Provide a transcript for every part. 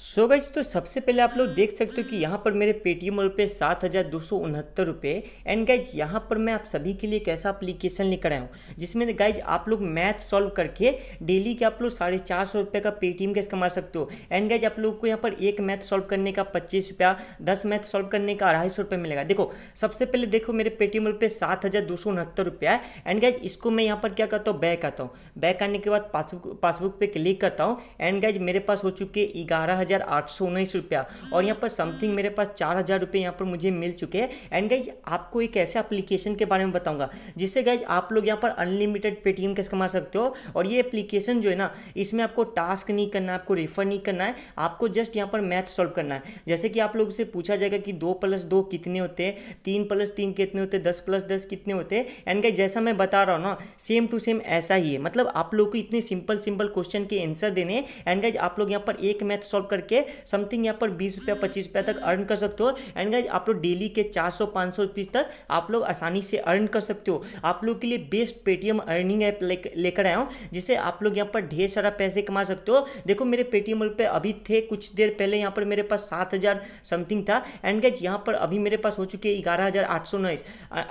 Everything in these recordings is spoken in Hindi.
सो गई गाइज तो सबसे पहले आप लोग देख सकते हो कि यहाँ पर मेरे पेटीएम और पे सात हज़ार दो सौ उनहत्तर रुपये एंड गाइज यहाँ पर मैं आप सभी के लिए एक ऐसा अप्लीकेशन लेकर आया हूँ जिसमें गाइज आप लोग मैथ सॉल्व करके डेली के आप लोग साढ़े चार सौ रुपये का पेटीएम कैसे कमा सकते हो एंड गाइज आप लोग को यहाँ पर एक मैथ सॉल्व करने का पच्चीस रुपया दस मैथ सॉल्व करने का अढ़ाई सौ रुपये मिलेगा देखो सबसे पहले देखो मेरे पेटीएम और पर सात हज़ार दो सौ उनहत्तर रुपया एंड गाइज इसको मैं यहाँ पर क्या करता हूँ बैक आता हूँ बैक आने के बाद पासबुक पासबुक पर क्लिक करता हूँ एंड गाइज मेरे पास हो चुके ग्यारह रुपया और यहाँ पर समथिंग मेरे पास चार हज़ार रुपये यहाँ पर मुझे मिल चुके हैं एंड गाइज आपको एक ऐसे एप्लीकेशन के बारे में बताऊंगा जिससे गाइज आप लोग यहाँ पर अनलिमिटेड पेटीएम कैसे कमा सकते हो और ये एप्लीकेशन जो है ना इसमें आपको टास्क नहीं करना है आपको रिफर नहीं करना है आपको जस्ट यहाँ पर मैथ सॉल्व करना है जैसे कि आप लोगों से पूछा जाएगा कि दो प्लस दो कितने होते हैं तीन प्लस तीन कितने होते हैं दस प्लस दस कितने होते हैं एंड गाइज जैसा मैं बता रहा हूँ ना सेम टू सेम ऐसा ही है मतलब आप लोग को इतने सिंपल सिंपल क्वेश्चन के आंसर देने एंड गाइज आप लोग यहाँ पर एक मैथ सॉल्व करके समथिंग यहाँ पर बीस रुपया पच्चीस रुपया तक अर्न कर सकते हो एंड गाइज आप लोग डेली के चार सौ पाँच सौ रुपीज़ तक आप लोग आसानी से अर्न कर सकते हो आप लोग के लिए बेस्ट पेटीएम अर्निंग ऐप लेकर आया हूँ जिससे आप लोग यहाँ पर ढेर सारा पैसे कमा सकते हो देखो मेरे पेटीएम पे अभी थे कुछ देर पहले यहाँ पर मेरे पास सात हज़ार समथिंग था एंड गाइज यहाँ पर अभी मेरे पास हो चुके हैं ग्यारह हज़ार आठ सौ उन्नीस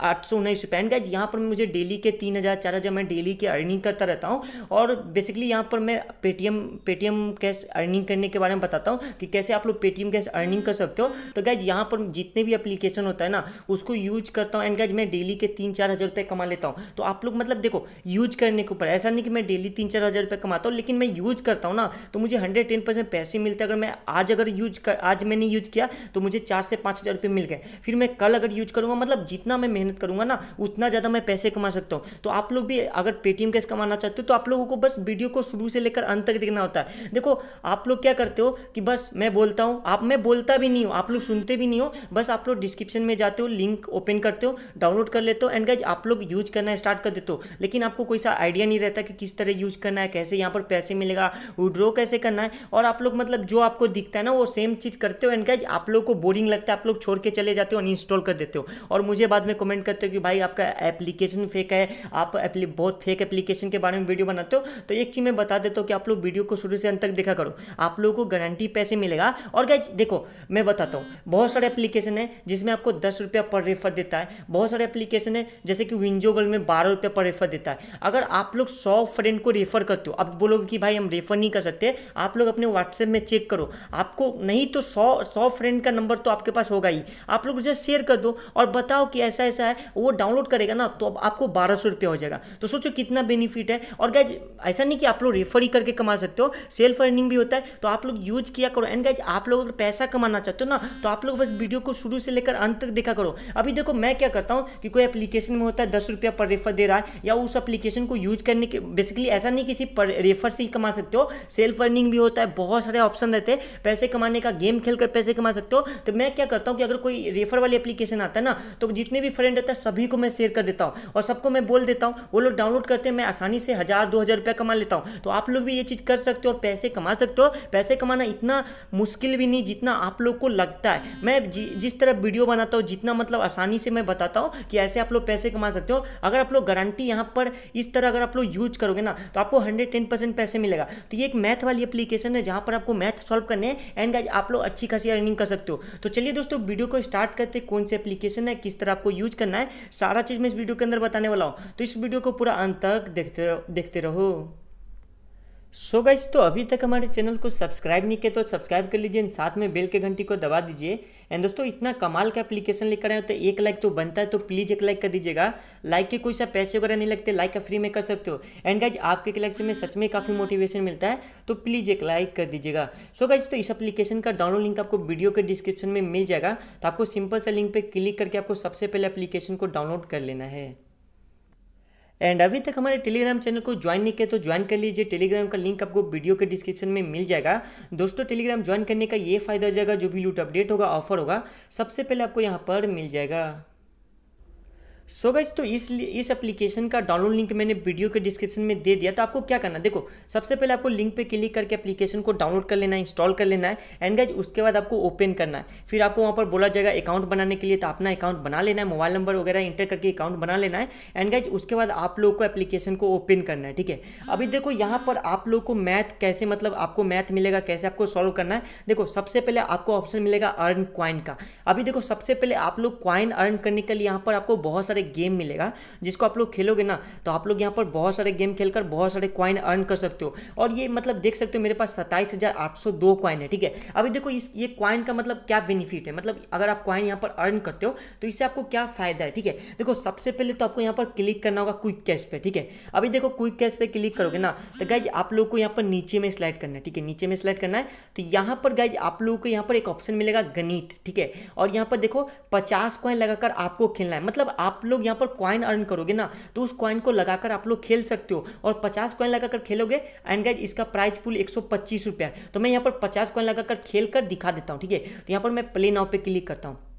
आठ सौ उन्नीस रुपये एंड गाइज यहाँ पर मुझे डेली के तीन हज़ार चार हज़ार मैं डेली के अर्निंग करता रहता हूँ और बेसिकली यहाँ पर मैं पेटीएम पेटीएम कैश अर्निंग करने के बारे में बताता हूँ कि कैसे आप लोग पेटीएम गैस अर्निंग कर सकते हो तो गैज यहाँ पर जितने भी अप्लीकेशन होता है ना उसको यूज करता हूँ एंड गैज मैं डेली के तीन चार हज़ार रुपये कमा लेता हूँ तो आप लोग मतलब देखो यूज करने के ऊपर ऐसा नहीं कि मैं डेली तीन चार हज़ार रुपये कमाता हूँ लेकिन मैं यूज करता हूँ ना तो मुझे हंड्रेड टेन परसेंट पैसे मिलते अगर मैं आज अगर यूज कर आज मैंने यूज किया तो मुझे चार से पाँच हज़ार रुपये मिल गए फिर मैं कल अगर यूज करूँगा मतलब जितना मैं मेहनत करूँगा ना उतना ज़्यादा मैं पैसे कमा सकता हूँ तो आप लोग भी अगर पेटीएम कैसे कमाना चाहते हो तो आप लोगों को बस वीडियो को शुरू से लेकर अंत तक देखना होता है देखो आप लोग क्या करते हो कि बस मैं बोलता हूँ आप मैं बोलता भी नहीं हूँ आप लोग सुनते भी नहीं हो बस आप लोग डिस्क्रिप्शन में जाते हो लिंक ओपन करते हो डाउनलोड कर लेते हो एंड गाइज आप लोग यूज करना स्टार्ट कर देते हो लेकिन आपको कोई सा आइडिया नहीं रहता कि किस तरह यूज करना है कैसे यहाँ पर पैसे मिलेगा विड्रॉ कैसे करना है और आप लोग मतलब जो आपको दिखता है ना वो सेम चीज़ करते हो एंड गाइज आप लोग को बोरिंग लगता है आप लोग छोड़ के चले जाते हो इंस्टॉल कर देते हो और मुझे बाद में कमेंट करते हो कि भाई आपका एप्लीकेशन फेक है आप बहुत फेक एप्लीकेशन के बारे में वीडियो बनाते हो तो एक चीज़ मैं बता देता हूँ कि आप लोग वीडियो को शुरू से अंत तक देखा करो आप लोगों को गारंटी गारंटी पैसे मिलेगा और गैज देखो मैं बताता हूँ बहुत सारे एप्लीकेशन है जिसमें आपको दस रुपया पर रेफर देता है बहुत सारे एप्लीकेशन है जैसे कि विंजोगल में बारह रुपया पर रेफर देता है अगर आप लोग सौ फ्रेंड को रेफर करते हो अब बोलोगे कि भाई हम रेफर नहीं कर सकते आप लोग अपने व्हाट्सएप में चेक करो आपको नहीं तो सौ सौ फ्रेंड का नंबर तो आपके पास होगा ही आप लोग जस्ट शेयर कर दो और बताओ कि ऐसा ऐसा है वो डाउनलोड करेगा ना तो अब आपको बारह सौ रुपया हो जाएगा तो सोचो कितना बेनिफिट है और गैज ऐसा नहीं कि आप लोग रेफर ही करके कमा सकते हो सेल्फ अर्निंग भी होता है तो आप लोग यूज यूज किया करो एंड गाइज आप लोग अगर पैसा कमाना चाहते हो ना तो आप लोग बस वीडियो को शुरू से लेकर अंत तक देखा करो अभी देखो मैं क्या करता हूँ कि कोई एप्लीकेशन में होता है दस रुपया पर रेफर दे रहा है या उस एप्लीकेशन को यूज करने के बेसिकली ऐसा नहीं किसी पर रेफर से ही कमा सकते हो सेल्फ अर्निंग भी होता है बहुत सारे ऑप्शन रहते हैं पैसे कमाने का गेम खेल कर पैसे कमा सकते हो तो मैं क्या करता हूँ कि अगर कोई रेफर वाली एप्लीकेशन आता है ना तो जितने भी फ्रेंड रहता है सभी को मैं शेयर कर देता हूँ और सबको मैं बोल देता हूँ वो लोग डाउनलोड करते हैं मैं आसानी से हज़ार दो हज़ार रुपया कमा लेता हूँ तो आप लोग भी ये चीज़ कर सकते हो और पैसे कमा सकते हो पैसे कमाना बनाना इतना मुश्किल भी नहीं जितना आप लोग को लगता है मैं जि, जिस तरह वीडियो बनाता हूँ जितना मतलब आसानी से मैं बताता हूँ कि ऐसे आप लोग पैसे कमा सकते हो अगर आप लोग गारंटी यहाँ पर इस तरह अगर आप लोग यूज करोगे ना तो आपको हंड्रेड टेन परसेंट पैसे मिलेगा तो ये एक मैथ वाली एप्लीकेशन है जहाँ पर आपको मैथ सॉल्व करने हैं एंड आप लोग अच्छी खासी अर्निंग कर सकते हो तो चलिए दोस्तों वीडियो को स्टार्ट करते कौन सी एप्लीकेशन है किस तरह आपको यूज करना है सारा चीज़ मैं इस वीडियो के अंदर बताने वाला हूँ तो इस वीडियो को पूरा अंत तक देखते रहो देखते रहो सो so गाइज तो अभी तक हमारे चैनल को सब्सक्राइब नहीं किया तो सब्सक्राइब कर लीजिए एंड साथ में बेल के घंटी को दबा दीजिए एंड दोस्तों इतना कमाल का एप्लीकेशन लेकर आए तो एक लाइक तो बनता है तो प्लीज़ एक लाइक कर दीजिएगा लाइक के कोई सा पैसे वगैरह नहीं लगते लाइक फ्री में कर सकते हो एंड गाइज आपके लाइक से मैं सच में काफ़ी मोटिवेशन मिलता है तो प्लीज़ एक लाइक कर दीजिएगा सो so गाइज तो इस अपलीकेशन का डाउनलोड लिंक आपको वीडियो के डिस्क्रिप्शन में मिल जाएगा तो आपको सिंपल सा लिंक पर क्लिक करके आपको सबसे पहले अपलीकेशन को डाउनलोड कर लेना है एंड अभी तक हमारे टेलीग्राम चैनल को ज्वाइन नहीं किया तो ज्वाइन कर लीजिए टेलीग्राम का लिंक आपको वीडियो के डिस्क्रिप्शन में मिल जाएगा दोस्तों टेलीग्राम ज्वाइन करने का ये फायदा हो जाएगा जो भी लूट अपडेट होगा ऑफर होगा सबसे पहले आपको यहाँ पर मिल जाएगा सो so गैज तो इस इस एप्लीकेशन का डाउनलोड लिंक मैंने वीडियो के डिस्क्रिप्शन में दे दिया तो आपको क्या करना देखो सबसे पहले आपको लिंक पे क्लिक करके एप्लीकेशन को डाउनलोड कर लेना है इंस्टॉल कर लेना है एंड गैज उसके बाद आपको ओपन करना है फिर आपको वहाँ पर बोला जाएगा अकाउंट बनाने के लिए तो अपना अकाउंट बना लेना है मोबाइल नंबर वगैरह इंटर करके अकाउंट बना लेना है एंड गैज उसके बाद आप लोग को एप्लीकेशन को ओपन करना है ठीक है अभी देखो यहाँ पर आप लोग को मैथ कैसे मतलब आपको मैथ मिलेगा कैसे आपको सॉल्व करना है देखो सबसे पहले आपको ऑप्शन मिलेगा अर्न क्वाइन का अभी देखो सबसे पहले आप लोग क्वाइन अर्न करने के लिए यहाँ पर आपको बहुत सारे गेम मिलेगा जिसको आप लोग खेलोगे ना तो आप लोग यहाँ पर बहुत सारे गेम खेलकर बहुत सारे क्वाइन अर्न कर सकते हो और ये मतलब देख सकते हो मेरे पास सत्ताईस हज़ार आठ सौ दो क्वाइन है ठीक है अभी देखो इस ये क्वाइन का मतलब क्या बेनिफिट है मतलब अगर आप क्वाइन यहाँ पर अर्न करते हो तो इससे आपको क्या फ़ायदा है ठीक है देखो सबसे पहले तो आपको यहाँ पर क्लिक करना होगा क्विक कैश पे ठीक है अभी देखो क्विक कैश पे क्लिक करोगे ना तो गाइज आप लोग को यहाँ पर नीचे में स्लाइड करना है ठीक है नीचे में स्लाइड करना है तो यहाँ पर गाइज आप लोगों को यहाँ पर एक ऑप्शन मिलेगा गणित ठीक है और यहाँ पर देखो पचास क्वाइन लगाकर आपको खेलना है मतलब आप लोग यहाँ पर क्वाइन अर्न करोगे ना तो उस क्वाइन को लगाकर आप लोग खेल सकते हो और पचास क्वाइन लगाकर खेलोगे एंड गाइज इसका प्राइस पुल एक सौ पच्चीस रुपया तो मैं यहाँ पर पचास क्वाइन लगाकर खेल कर दिखा देता हूँ ठीक है तो यहाँ पर मैं प्ले नाव पर क्लिक करता हूँ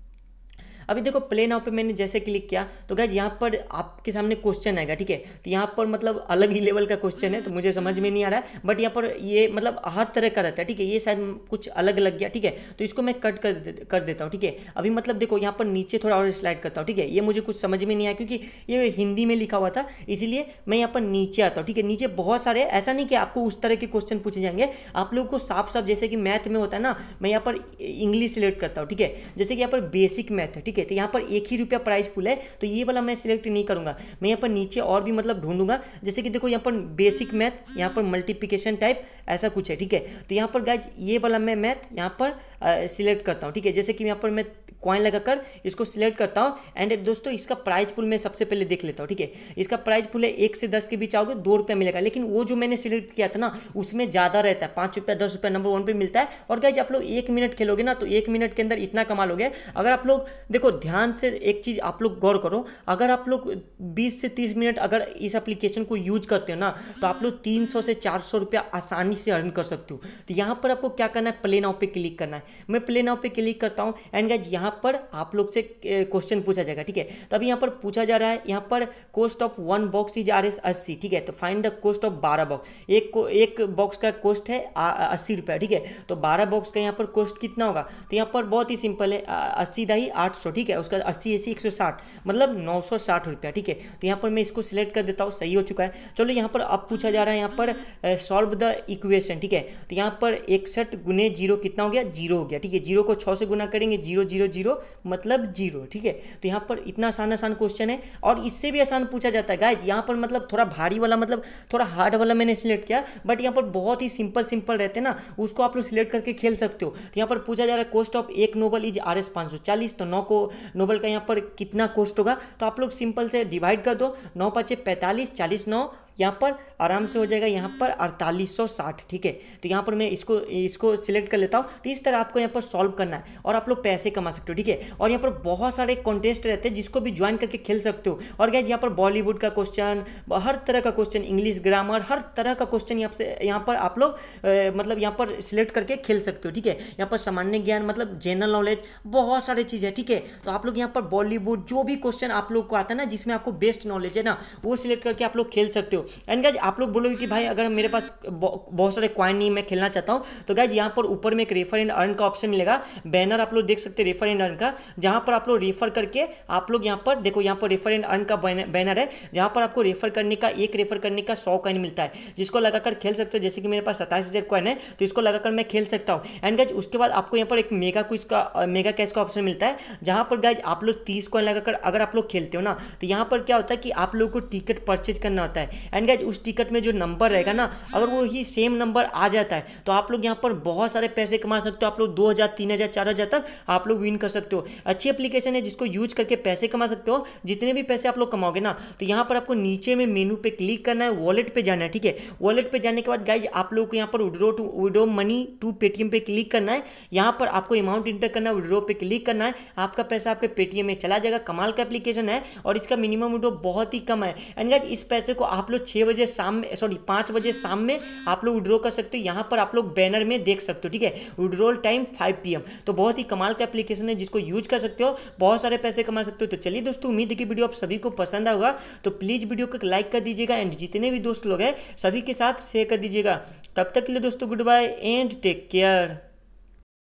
अभी देखो प्ले नाउ पे मैंने जैसे क्लिक किया तो गैज यहाँ पर आपके सामने क्वेश्चन आएगा ठीक है तो यहाँ पर मतलब अलग ही लेवल का क्वेश्चन है तो मुझे समझ में नहीं आ रहा है बट यहाँ पर ये मतलब हर तरह का रहता है ठीक है ये शायद कुछ अलग लग गया ठीक है तो इसको मैं कट कर कर देता हूँ ठीक है अभी मतलब देखो यहाँ पर नीचे थोड़ा और स्लाइड करता हूँ ठीक है ये मुझे कुछ समझ में नहीं आया क्योंकि ये हिंदी में लिखा हुआ था इसीलिए मैं यहाँ पर नीचे आता हूँ ठीक है नीचे बहुत सारे ऐसा नहीं कि आपको उस तरह के क्वेश्चन पूछे जाएंगे आप लोगों को साफ साफ जैसे कि मैथ में होता है ना मैं यहाँ पर इंग्लिश सिलेक्ट करता हूँ ठीक है जैसे कि यहाँ पर बेसिक मैथ है ठीक ठीक है तो यहाँ पर एक ही रुपया प्राइस फुल है तो ये वाला मैं सिलेक्ट नहीं करूँगा मैं यहाँ पर नीचे और भी मतलब ढूंढूंगा जैसे कि देखो यहाँ पर बेसिक मैथ यहाँ पर मल्टीप्लीकेशन टाइप ऐसा कुछ है ठीक है तो यहाँ पर गाइज ये वाला मैं मैथ यहाँ पर सिलेक्ट करता हूँ ठीक है जैसे कि यहाँ पर मैं कॉइन लगाकर इसको सिलेक्ट करता हूँ एंड दोस्तों इसका प्राइस पुल मैं सबसे पहले देख लेता हूँ ठीक है इसका प्राइस पुल है एक से दस के बीच आओगे दो रुपया मिलेगा लेकिन वो जो मैंने सिलेक्ट किया था ना उसमें ज़्यादा रहता है पाँच रुपया दस रुपया नंबर वन पर मिलता है और गाइज आप लोग एक मिनट खेलोगे ना तो एक मिनट के अंदर इतना कमा लोगे अगर आप लोग देखो देखो ध्यान से एक चीज़ आप लोग गौर करो अगर आप लोग 20 से 30 मिनट अगर इस एप्लीकेशन को यूज करते हो ना तो आप लोग 300 से 400 रुपया आसानी से अर्न कर सकते हो तो यहाँ पर आपको क्या करना है प्ले नाउ पे क्लिक करना है मैं प्ले नाउ पे क्लिक करता हूँ एंड गाइज यहाँ पर आप लोग से क्वेश्चन पूछा जाएगा ठीक है तो अभी यहाँ पर पूछा जा रहा है यहाँ पर cost of one box is R S अस्सी ठीक है तो फाइंड द कॉस्ट ऑफ बारह बॉक्स एक एक बॉक्स का कॉस्ट है अस्सी रुपया ठीक है तो बारह बॉक्स का यहाँ पर कॉस्ट कितना होगा तो यहाँ पर बहुत ही सिंपल है अस्सी दाई आठ सौ ठीक है उसका अस्सी अस्सी एक सौ साठ मतलब नौ सौ साठ रुपया ठीक है तो यहाँ पर मैं इसको सिलेक्ट कर देता हूँ सही हो चुका है चलो यहाँ पर अब पूछा जा रहा है यहाँ पर सॉल्व द इक्वेशन ठीक है तो यहाँ पर इकसठ गुने जीरो कितना हो गया जीरो हो गया ठीक है जीरो को छः से गुना करेंगे जीरो जीरो जीरो मतलब जीरो ठीक है तो यहाँ पर इतना आसान आसान क्वेश्चन है और इससे भी आसान पूछा जाता है गाइज यहाँ पर मतलब थोड़ा भारी वाला मतलब थोड़ा हार्ड वाला मैंने सिलेक्ट किया बट यहाँ पर बहुत ही सिंपल सिंपल रहते हैं ना उसको आप लोग सिलेक्ट करके खेल सकते हो तो यहाँ पर पूछा जा रहा है कॉस्ट ऑफ एक नोबल इज आर एस पाँच सौ चालीस तो नौ को नोबल का यहाँ पर कितना कोस्ट होगा तो आप लोग सिंपल से डिवाइड कर दो नौ पाँच पैंतालीस चालीस नौ यहाँ पर आराम से हो जाएगा यहाँ पर अड़तालीस सौ साठ ठीक है तो यहाँ पर मैं इसको इसको सिलेक्ट कर लेता हूँ तो इस तरह आपको यहाँ पर सॉल्व करना है और आप लोग पैसे कमा सकते हो ठीक है और यहाँ पर बहुत सारे कॉन्टेस्ट रहते हैं जिसको भी ज्वाइन करके खेल सकते हो और गैज यहाँ पर बॉलीवुड का क्वेश्चन हर तरह का क्वेश्चन इंग्लिश ग्रामर हर तरह का क्वेश्चन यहाँ से यहाँ पर आप लोग मतलब यहाँ पर सिलेक्ट करके खेल सकते हो ठीक है यहाँ पर सामान्य ज्ञान मतलब जनरल नॉलेज बहुत सारे चीज़ है ठीक है तो आप लोग यहाँ पर बॉलीवुड जो भी क्वेश्चन आप लोग को आता है ना जिसमें आपको बेस्ट नॉलेज है ना वो सिलेक्ट करके आप लोग खेल सकते हो एंड गाइज आप लोग बोलोगे कि भाई अगर मेरे पास बहुत सारे क्वाइन नहीं मैं खेलना चाहता हूँ तो गाइज यहाँ पर ऊपर में एक रेफर एंड अर्न का ऑप्शन मिलेगा बैनर आप लोग देख सकते हैं रेफर एंड अर्न का जहाँ पर आप लोग रेफर करके आप लोग यहाँ पर देखो यहाँ पर रेफर एंड अर्न का बैनर है जहाँ पर आपको रेफर करने का एक रेफर करने का सौ कॉइन मिलता है जिसको लगाकर खेल सकते हो जैसे कि मेरे पास सत्ताईस हज़ार कॉइन है तो इसको लगाकर मैं खेल सकता हूँ एंड गाइज उसके बाद आपको यहाँ पर एक मेगा क्विज का मेगा कैश का ऑप्शन मिलता है जहाँ पर गाइज आप लोग तीस कॉइन लगाकर अगर आप लोग खेलते हो ना तो यहाँ पर क्या होता है कि आप लोगों को टिकट परचेज करना होता है एंड गैज उस टिकट में जो नंबर रहेगा ना अगर वो ही सेम नंबर आ जाता है तो आप लोग यहाँ पर बहुत सारे पैसे कमा सकते हो आप लोग दो हज़ार तीन हज़ार चार हज़ार तक आप लोग विन कर सकते हो अच्छी एप्लीकेशन है जिसको यूज करके पैसे कमा सकते हो जितने भी पैसे आप लोग कमाओगे ना तो यहाँ पर आपको नीचे में मेनू पे क्लिक करना है वॉलेट पर जाना है ठीक है वॉलेट पर जाने के बाद गाइज आप लोग को यहाँ पर withdraw to withdraw money to Paytm पर क्लिक करना है यहाँ पर आपको अमाउंट इंटर करना है विड्रो पे क्लिक करना है आपका पैसा आपके पेटीएम में चला जाएगा कमाल का एप्लीकेशन है और इसका मिनिमम विड्रो बहुत ही कम है एंड गाइज इस पैसे को आप लोग छह छः बजे शाम में सॉरी पाँच बजे शाम में आप लोग विड्रॉ कर सकते हो यहाँ पर आप लोग बैनर में देख सकते हो ठीक है विड्रॉल टाइम फाइव पी तो बहुत ही कमाल का एप्लीकेशन है जिसको यूज कर सकते हो बहुत सारे पैसे कमा सकते हो तो चलिए दोस्तों उम्मीद है कि वीडियो आप सभी को पसंद आएगा तो प्लीज़ वीडियो को लाइक कर दीजिएगा एंड जितने भी दोस्त लोग हैं सभी के साथ शेयर कर दीजिएगा तब तक के लिए दोस्तों good bye and take care